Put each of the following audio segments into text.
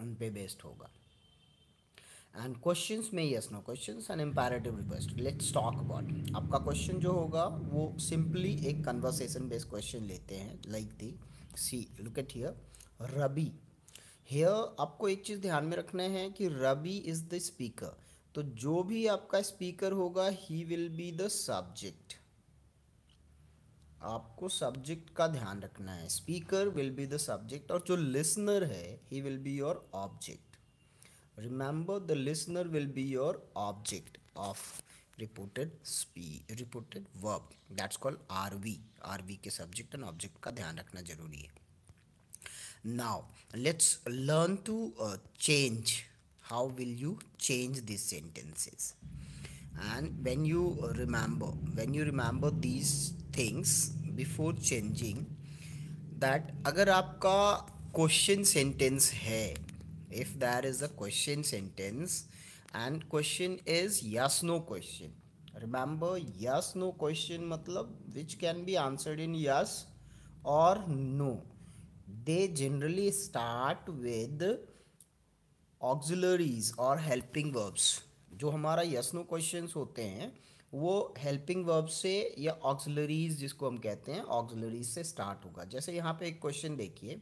उन पे बेस्ड होगा एंड क्वेश्चन में yes no question and imperative request let's talk about आपका क्वेश्चन जो होगा वो सिंपली एक कन्वर्सेशन बेस्ड क्वेश्चन लेते हैं like the see look at here Rabi here आपको एक चीज़ ध्यान में रखना है कि रबी इज़ द स्पीकर तो जो भी आपका स्पीकर होगा he will be the subject आपको सब्जेक्ट का ध्यान रखना है speaker will be the subject और जो लिसनर है he will be your object remember the listener will be your object of reported spee reported verb that's called R V R V के subject and object का ध्यान रखना जरूरी है now let's learn to change how will you change this sentences and when you remember when you remember these things before changing that अगर आपका question sentence है if there is a question sentence and question is yes no question remember yes no question मतलब which can be answered in yes और no they generally start with auxiliaries और helping verbs जो हमारा yes no question होते हैं वो helping verb से या ऑक्सिलरीज जिसको हम कहते हैं ऑक्सिलरीज से स्टार्ट होगा जैसे यहाँ पे एक क्वेश्चन देखिए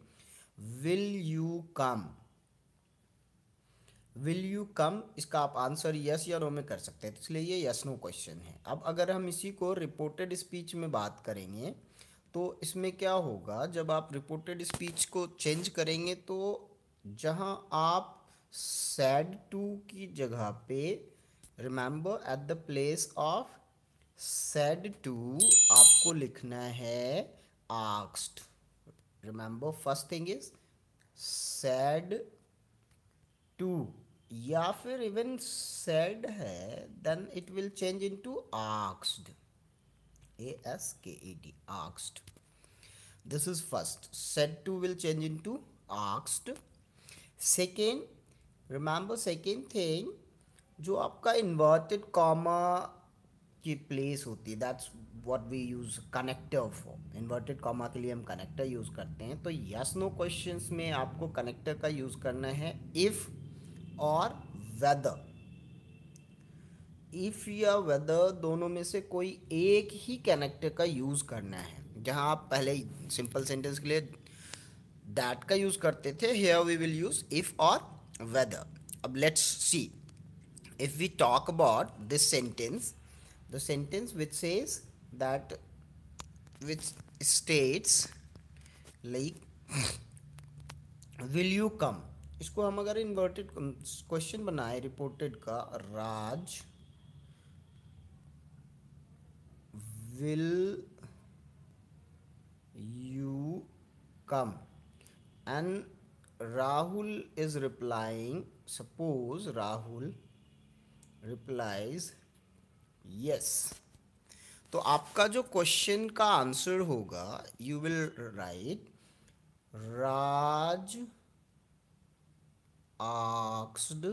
will you come will you come इसका आप आंसर यस या नो में कर सकते हैं तो इसलिए ये यस नो क्वेश्चन है अब अगर हम इसी को रिपोर्टेड स्पीच में बात करेंगे तो इसमें क्या होगा जब आप रिपोर्टेड स्पीच को चेंज करेंगे तो जहाँ आप सैड टू की जगह पे remember at the place of said to आपको लिखना है आक्स्ट remember first thing is said to या फिर इवन सेड है then it will change in to आक्स्ड A S के A D आक्स्ड this is first said two will change in to आक्स्ड second remember second thing जो आपका inverted comma की place होती है that's what we use connector for inverted comma के लिए हम connector use करते हैं तो यस नो क्वेश्चन में आपको कनेक्टर का यूज़ करना है इफ़ और वेदर इफ़ या वेदर दोनों में से कोई एक ही कनेक्टर का यूज़ करना है जहाँ आप पहले सिंपल सेंटेंस के लिए दैट का यूज़ करते थे here we will use if और वेदर अब let's see if we talk about this sentence, the sentence which says that, which states like, will you come? इसको हम अगर इन्वर्टेड क्वेश्चन बनाए रिपोर्टेड का Raj will you come and rahul is replying suppose rahul replies yes तो आपका जो question का answer होगा यू विल राइट राज आक्सड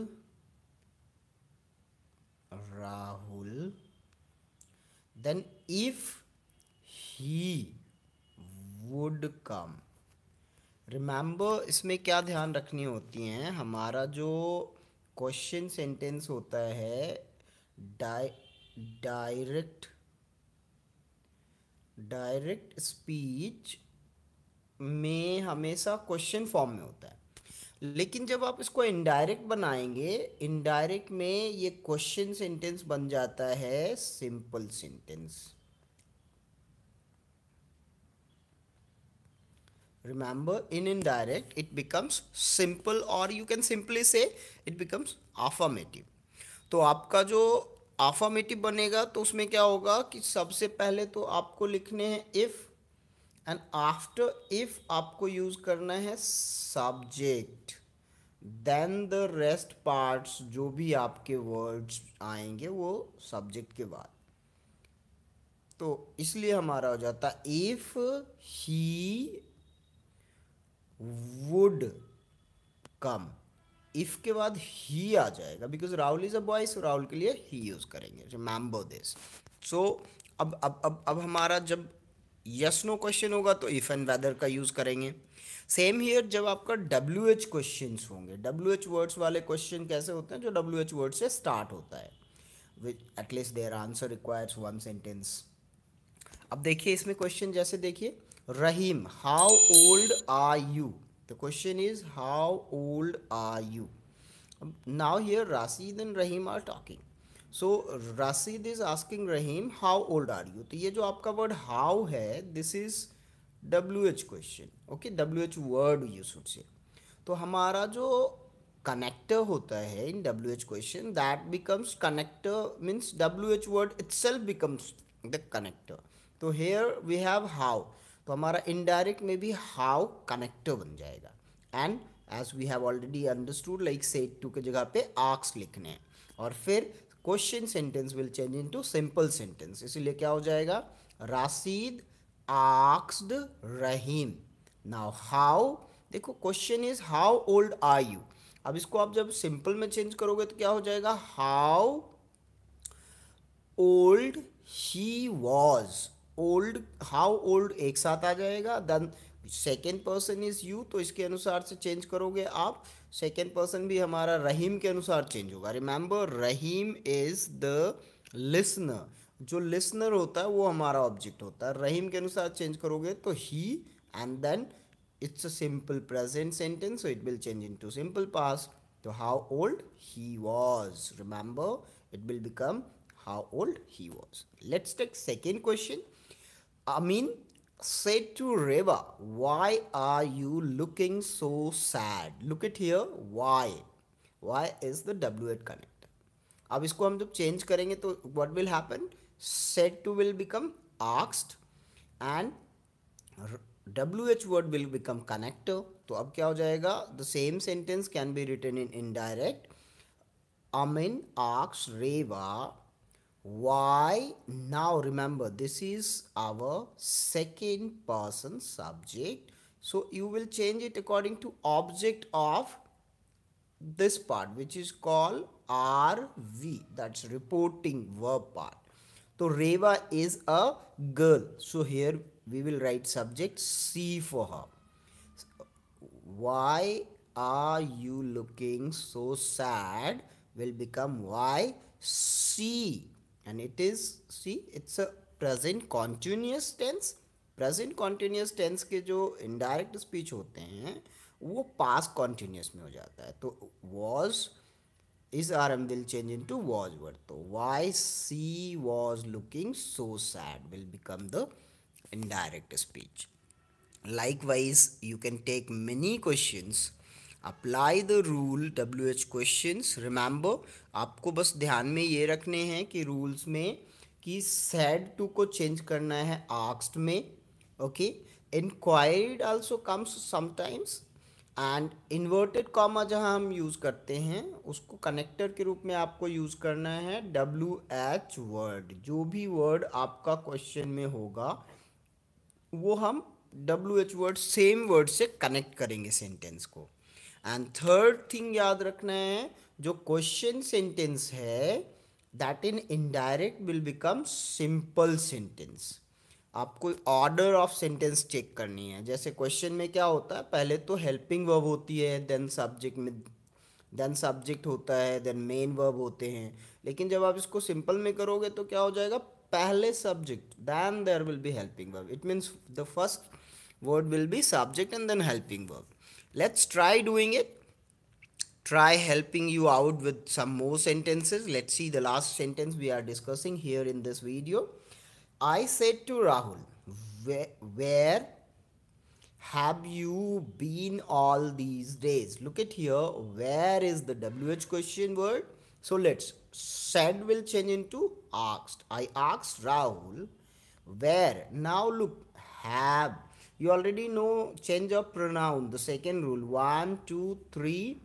Rahul then if he would come remember इसमें क्या ध्यान रखनी होती हैं हमारा जो क्वेश्चन सेंटेंस होता है डाय डायरेक्ट डायरेक्ट स्पीच में हमेशा क्वेश्चन फॉर्म में होता है लेकिन जब आप इसको इनडायरेक्ट बनाएंगे इनडायरेक्ट में ये क्वेश्चन सेंटेंस बन जाता है simple sentence remember in indirect it becomes simple or you can simply say it becomes affirmative तो आपका जो affirmative बनेगा तो उसमें क्या होगा कि सबसे पहले तो आपको लिखने हैं if एंड आफ्टर इफ आपको यूज करना है subject then the rest parts जो भी आपके वर्ड्स आएंगे वो सब्जेक्ट के बाद तो इसलिए हमारा हो जाता if he would come if के बाद ही आ जाएगा because Rahul is a boy so Rahul के लिए ही यूज़ करेंगे मैम्बो दिस सो अब अब अब अब हमारा जब यस नो क्वेश्चन होगा तो इफ़ एंड वेदर का यूज़ करेंगे सेम हीयर जब आपका डब्ल्यू एच क्वेश्चन होंगे डब्ल्यू एच वर्ड्स वाले क्वेश्चन कैसे होते हैं जो डब्ल्यू एच वर्ड से स्टार्ट होता है which at least their answer requires one sentence अब देखिए इसमें क्वेश्चन जैसे देखिए Rahim how old are you the question is how old are you now here Rashid and Rahim are talking so Rashid is asking Rahim how old are you तो ये जो आपका word how है this is W H question okay W H word you should say तो हमारा जो connector होता है in W H question that becomes connector means W H word itself becomes the connector तो here we have how तो हमारा indirect में भी हाउ कनेक्टर बन जाएगा and as we have already understood like said to के जगह पे आक्स लिखने हैं और फिर question sentence will change into simple sentence इसीलिए क्या हो जाएगा राशिद आक्सड रहीम नाउ हाउ देखो question is how old are you अब इसको आप जब सिंपल में चेंज करोगे तो क्या हो जाएगा how old he was old how old एक साथ आ जाएगा then second person is you तो इसके अनुसार से चेंज करोगे आप सेकेंड पर्सन भी हमारा रहीम के अनुसार चेंज होगा remember Rahim is the listener जो लिसनर होता है वो हमारा ऑब्जेक्ट होता है रहीम के अनुसार चेंज करोगे तो he and then it's a simple present sentence so it will change into simple past तो how old he was remember it will become how old he was let's take second question Amin said to Reva, Why are you looking so sad? Look at here, why? Why is the W8 connected? अब इसको हम जब change करेंगे तो what will happen? Said to will become asked and WH word will become connector. तो अब क्या हो जाएगा the same sentence can be written in indirect Amin आक्स Reva why now remember this is our second person subject so you will change it according to object of this part which is called rv that's reporting verb part so reva is a girl so here we will write subject c for her why are you looking so sad will become why see and it is see it's a present continuous tense present continuous tense के जो indirect speech होते हैं वो past continuous में हो जाता है तो was is are am will change into was word तो why she was looking so sad will become the indirect speech. Likewise, you can take many questions apply the rule W H question remember आपको बस ध्यान में ये रखने हैं कि rules में कि सेड टू को चेंज करना है आक्स्ट में okay inquired also comes sometimes and inverted comma जहाँ हम यूज़ करते हैं उसको कनेक्टर के रूप में आपको यूज़ करना है डब्ल्यू एच वर्ड जो भी वर्ड आपका क्वेश्चन में होगा वो हम W H word same word से कनेक्ट करेंगे सेंटेंस को एंड थर्ड थिंग याद रखना है जो क्वेश्चन सेंटेंस है that in indirect will become simple sentence आपको ऑर्डर ऑफ सेंटेंस चेक करनी है जैसे क्वेश्चन में क्या होता है पहले तो हेल्पिंग वर्ब होती है देन सब्जेक्ट में देन सब्जेक्ट होता है देन मेन वर्ब होते हैं लेकिन जब आप इसको सिंपल में करोगे तो क्या हो जाएगा पहले subject then there will be helping verb it means the first word will be subject and then helping verb let's try doing it try helping you out with some more sentences let's see the last sentence we are discussing here in this video i said to rahul where, where have you been all these days look at here where is the wh question word so let's said will change into asked i asked rahul where now look have you already know change of pronoun the second rule one two three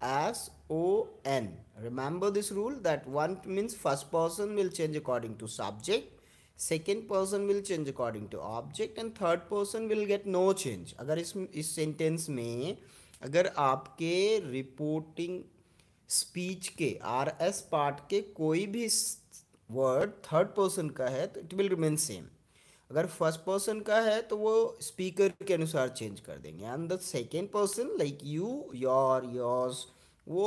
as o n remember this rule that one means first person will change according to subject second person will change according to object and third person will get no change agar is, is sentence mein agar aapke reporting speech ke rs part ke koi bhi word third person ka hai it will remain same अगर first person का है तो वो speaker के अनुसार change कर देंगे and the second person like you your yours वो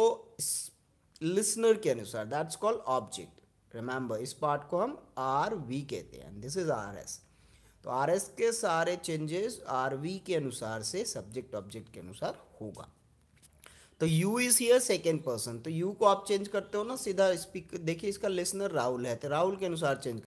लिसनर के अनुसार दैट्स कॉल्ड ऑब्जेक्ट रिमेंबर इस पार्ट को हम आर वी कहते हैं दिस इज आर एस तो आर एस के सारे चेंजेस आर वी के अनुसार से सब्जेक्ट ऑब्जेक्ट के अनुसार होगा तो you is here second person तो यू को आप चेंज करते हो ना सीधा स्पीकर देखिए इसका लिसनर राहुल है तो राहुल के अनुसार चेंज